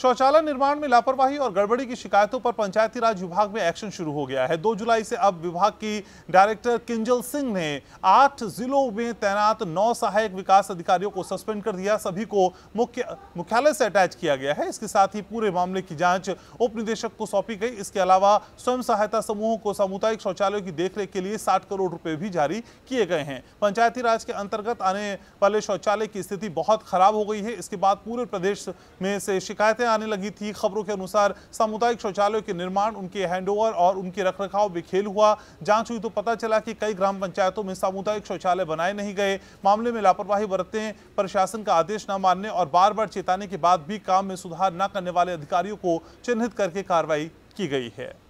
शौचालय निर्माण में लापरवाही और गड़बड़ी की शिकायतों पर पंचायती राज विभाग में एक्शन शुरू हो गया है दो जुलाई से अब विभाग की डायरेक्टर किंजल सिंह ने आठ जिलों में तैनात नौ सहायक विकास अधिकारियों को सस्पेंड कर दिया सभी को मुख्य मुख्यालय से अटैच किया गया है इसके साथ ही पूरे मामले की जाँच उप निदेशक को सौंपी गई इसके अलावा स्वयं सहायता समूहों को सामुदायिक शौचालयों की देखरेख के लिए साठ करोड़ रुपए भी जारी किए गए हैं पंचायती राज के अंतर्गत आने वाले शौचालय की स्थिति बहुत खराब हो गई है इसके बाद पूरे प्रदेश में से शिकायतें आने लगी थी खबरों के अनुसार सामुदायिक शौचालयों के निर्माण उनके हैंडओवर और उनके रखरखाव बेखेल हुआ जांच हुई तो पता चला कि कई ग्राम पंचायतों में सामुदायिक शौचालय बनाए नहीं गए मामले में लापरवाही बरतने प्रशासन का आदेश न मानने और बार बार चेताने के बाद भी काम में सुधार न करने वाले अधिकारियों को चिन्हित करके कार्रवाई की गई है